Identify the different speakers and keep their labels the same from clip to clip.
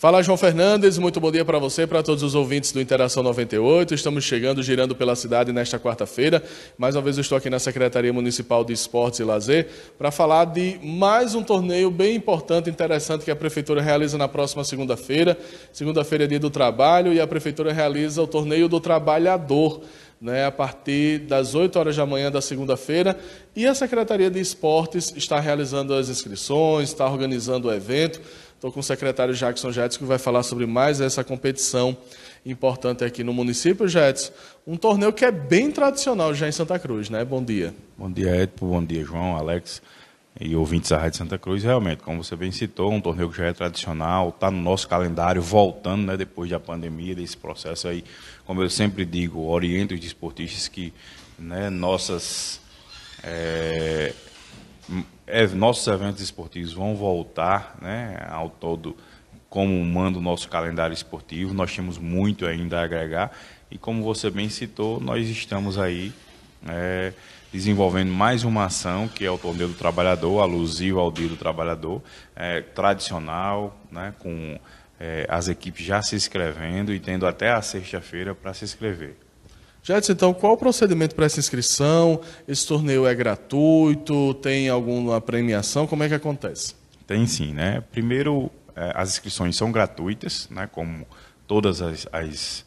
Speaker 1: Fala João Fernandes, muito bom dia para você, para todos os ouvintes do Interação 98. Estamos chegando, girando pela cidade nesta quarta-feira. Mais uma vez eu estou aqui na Secretaria Municipal de Esportes e Lazer para falar de mais um torneio bem importante, interessante que a prefeitura realiza na próxima segunda-feira. Segunda-feira é dia do trabalho e a prefeitura realiza o torneio do trabalhador. Né, a partir das 8 horas da manhã da segunda-feira. E a Secretaria de Esportes está realizando as inscrições, está organizando o evento. Estou com o secretário Jackson Jetson, que vai falar sobre mais essa competição importante aqui no município, Jetson. Um torneio que é bem tradicional já em Santa Cruz, né? Bom dia.
Speaker 2: Bom dia, Edpo. Bom dia, João, Alex e ouvintes da Rádio Santa Cruz. Realmente, como você bem citou, um torneio que já é tradicional, está no nosso calendário, voltando, né? Depois da pandemia, desse processo aí. Como eu sempre digo, oriento os desportistas que né, nossas... É, é, nossos eventos esportivos vão voltar né, ao todo como manda o nosso calendário esportivo. Nós temos muito ainda a agregar e, como você bem citou, nós estamos aí é, desenvolvendo mais uma ação que é o Torneio do Trabalhador, alusivo ao Dia do Trabalhador, é, tradicional, né, com é, as equipes já se inscrevendo e tendo até a sexta-feira para se inscrever.
Speaker 1: Jadson, então, qual o procedimento para essa inscrição? Esse torneio é gratuito? Tem alguma premiação? Como é que acontece? Tem sim, né? Primeiro, é, as inscrições
Speaker 2: são gratuitas, né? Como todas as, as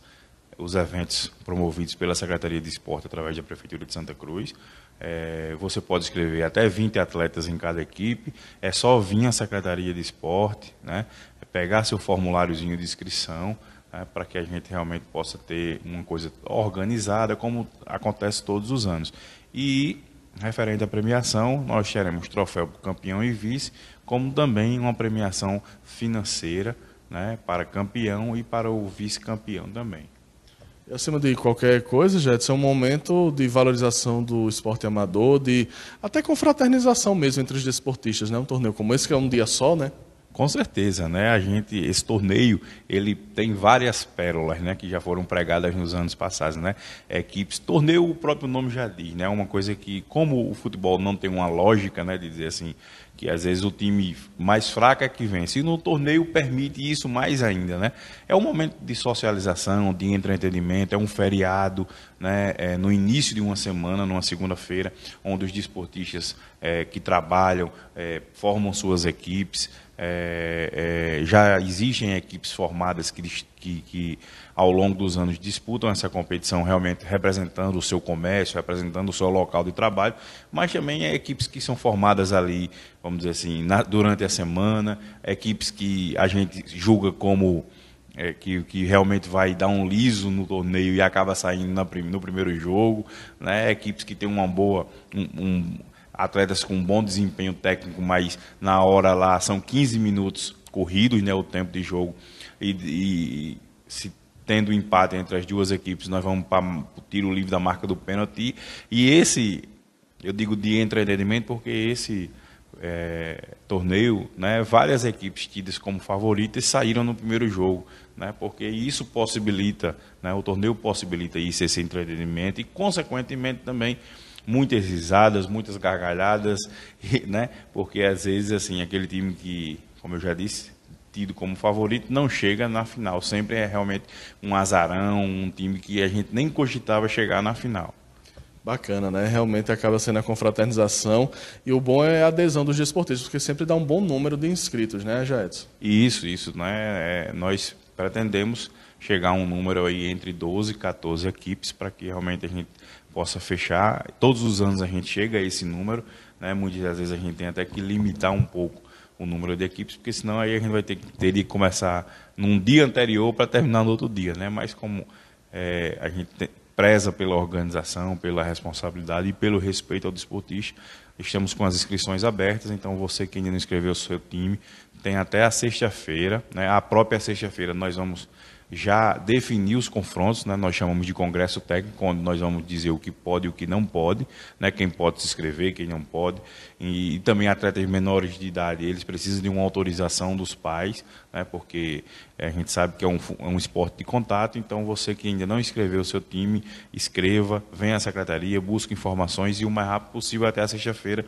Speaker 2: os eventos promovidos pela Secretaria de Esporte através da Prefeitura de Santa Cruz. É, você pode escrever até 20 atletas em cada equipe. É só vir à Secretaria de Esporte, né? pegar seu formuláriozinho de inscrição, né, para que a gente realmente possa ter uma coisa organizada, como acontece todos os anos. E, referente à premiação, nós teremos troféu para campeão e vice, como também uma premiação financeira né, para campeão e para o vice-campeão também.
Speaker 1: E acima de qualquer coisa, Jetson, é um momento de valorização do esporte amador, de até confraternização mesmo entre os desportistas, né? Um torneio como esse, que é um dia só, né? Com certeza, né? A gente
Speaker 2: esse torneio ele tem várias pérolas, né, que já foram pregadas nos anos passados, né? Equipes, torneio o próprio nome já diz, né? Uma coisa que como o futebol não tem uma lógica, né, de dizer assim, que às vezes o time mais fraco é que vence. E no torneio permite isso mais ainda, né? É um momento de socialização, de entretenimento, é um feriado, né? É no início de uma semana, numa segunda-feira, onde os desportistas é, que trabalham é, formam suas equipes. É, é, já exigem equipes formadas que, que, que, ao longo dos anos disputam essa competição realmente representando o seu comércio, representando o seu local de trabalho, mas também é equipes que são formadas ali, vamos dizer assim, na, durante a semana, equipes que a gente julga como é, que, que, realmente vai dar um liso no torneio e acaba saindo na, no primeiro jogo, né? equipes que têm uma boa, um, um, atletas com bom desempenho técnico, mas na hora lá são 15 minutos corridos, né, o tempo de jogo. E, e se tendo empate entre as duas equipes, nós vamos para o tiro livre da marca do pênalti. E esse, eu digo de entretenimento, porque esse é, torneio, né, várias equipes tidas como favoritas saíram no primeiro jogo, né, porque isso possibilita, né, o torneio possibilita isso, esse entretenimento e, consequentemente, também muitas risadas, muitas gargalhadas, né? Porque às vezes assim, aquele time que, como eu já disse, tido como favorito, não chega na final. Sempre é realmente um azarão, um time que a gente nem cogitava
Speaker 1: chegar na final. Bacana, né? Realmente acaba sendo a confraternização. E o bom é a adesão dos desportistas, porque sempre dá um bom número de inscritos, né, Jaedson? Isso, isso,
Speaker 2: né? É, nós pretendemos chegar a um número aí entre 12 e 14 equipes para que realmente a gente possa fechar. Todos os anos a gente chega a esse número, né? muitas das vezes a gente tem até que limitar um pouco o número de equipes, porque senão aí a gente vai ter que ter de começar num dia anterior para terminar no outro dia, né? Mas como é, a gente preza pela organização, pela responsabilidade e pelo respeito ao desportista, estamos com as inscrições abertas, então você que ainda não inscreveu o seu time, tem até a sexta-feira, né? a própria sexta-feira nós vamos já definir os confrontos, né? nós chamamos de congresso técnico, onde nós vamos dizer o que pode e o que não pode, né? quem pode se inscrever, quem não pode, e, e, também atletas menores de idade, eles precisam de uma autorização dos pais, né? porque é, a gente sabe que é um, é um, esporte de contato, então você que ainda não inscreveu o seu time, escreva, venha à secretaria, busque informações e o mais rápido possível até a sexta-feira,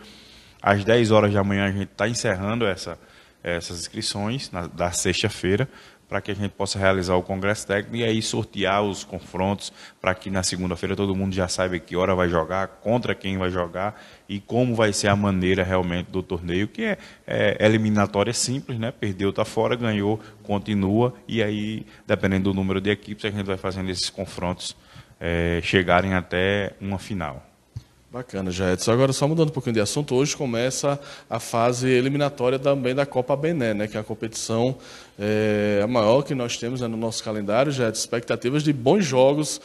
Speaker 2: às 10 horas da manhã a gente está encerrando essa eh, essas inscrições na, da sexta-feira para que a gente possa realizar o congresso técnico e aí sortear os confrontos para que na segunda-feira todo mundo já saiba que hora vai jogar, contra quem vai jogar e como vai ser a maneira realmente do torneio, que é, é eliminatória simples, né? Perdeu, está fora, ganhou, continua e aí, dependendo do número de equipes, a gente vai fazendo esses confrontos é,
Speaker 1: chegarem até uma final. Bacana, já Edson. Agora, só mudando um pouquinho de assunto, hoje começa a fase eliminatória também da Copa Bené, né, que é a competição é, a maior que nós temos né, no nosso calendário, já expectativas de bons jogos,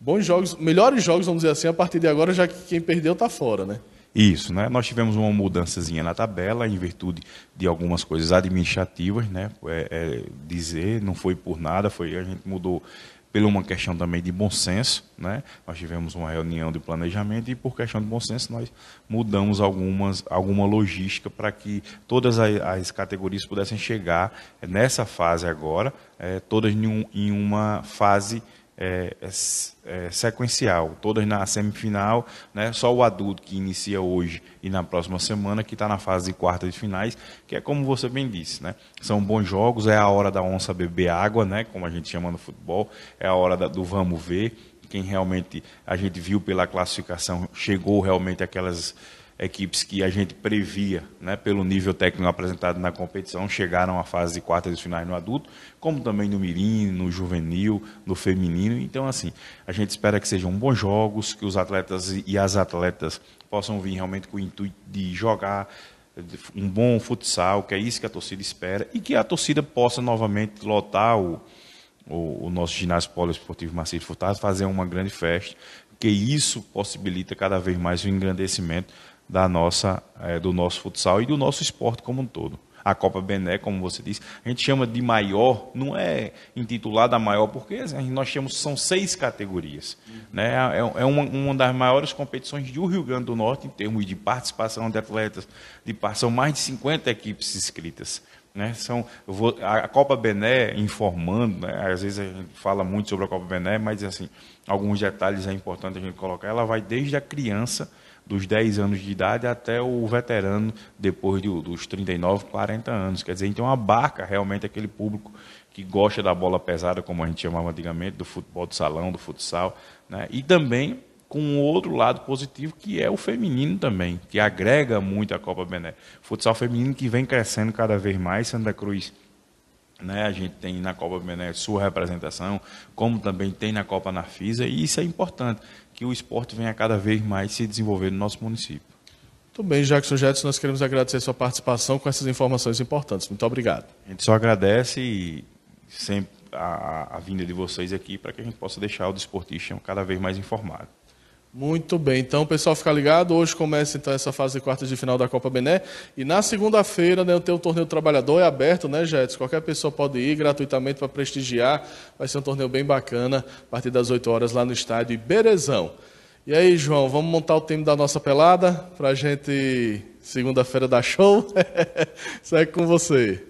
Speaker 1: bons jogos, melhores jogos, vamos dizer assim, a partir de agora, já que quem perdeu está fora, né?
Speaker 2: Isso, né? Nós tivemos uma mudançazinha na tabela em virtude de algumas coisas administrativas, né? É, é, dizer, não foi por nada, foi a gente mudou por uma questão também de bom senso, né? nós tivemos uma reunião de planejamento e por questão de bom senso nós mudamos algumas, alguma logística para que todas as, categorias pudessem chegar nessa fase agora, é, todas em, um, em uma fase é, é, é, sequencial, todas na semifinal, né? só o adulto que inicia hoje e na próxima semana, que está na fase de quartas de finais, que é como você bem disse, né? são bons jogos, é a hora da onça beber água, né? como a gente chama no futebol, é a hora da, do vamos ver, quem realmente a gente viu pela classificação chegou realmente aquelas equipes que a gente previa, né, pelo nível técnico apresentado na competição, chegaram à fase de quartas de finais no adulto, como também no mirim, no juvenil, no feminino. Então, assim, a gente espera que sejam bons jogos, que os atletas e as atletas possam vir realmente com o intuito de jogar um bom futsal, que é isso que a torcida espera, e que a torcida possa novamente lotar o, o, o nosso ginásio poliesportivo Marcílio Furtado, fazer uma grande festa, que isso possibilita cada vez mais o engrandecimento da nossa, é, do nosso futsal e do nosso esporte como um todo. A Copa Bené, como você disse, a gente chama de maior, não é intitulada maior, porque nós chamamos, são seis categorias. Uhum. Né? É, é uma, uma, das maiores competições do Rio Grande do Norte em termos de participação de atletas, de, são mais de 50 equipes inscritas. Né? São, vou, a Copa Bené, informando, né? às vezes a gente fala muito sobre a Copa Bené, mas assim, alguns detalhes é importante a gente colocar, ela vai desde a criança dos 10 anos de idade até o veterano depois de, dos 39, 40 anos. Quer dizer, então abarca realmente aquele público que gosta da bola pesada, como a gente chamava antigamente, do futebol de salão, do futsal, né? e também com o outro lado positivo que é o feminino também, que agrega muito à Copa Bené. Futsal feminino que vem crescendo cada vez mais, Santa Cruz né? A gente tem na Copa Bené sua representação, como também tem na Copa na FISA, e isso é importante que o esporte venha cada vez mais se desenvolver no nosso município.
Speaker 1: Muito bem, Jackson Jetson, nós queremos agradecer a sua participação com essas informações importantes. Muito obrigado.
Speaker 2: A gente só agradece e sempre a, a vinda de vocês aqui para que a gente possa deixar o desportista cada vez mais
Speaker 1: informado. Muito bem, então pessoal, fica ligado. Hoje começa então essa fase de quartas de final da Copa Bené. E na segunda-feira né, tem o torneio trabalhador, é aberto, né, Jets? Qualquer pessoa pode ir gratuitamente para prestigiar. Vai ser um torneio bem bacana, a partir das 8 horas lá no estádio Berezão. E aí, João, vamos montar o time da nossa pelada para a gente segunda-feira dar show? Segue é com você.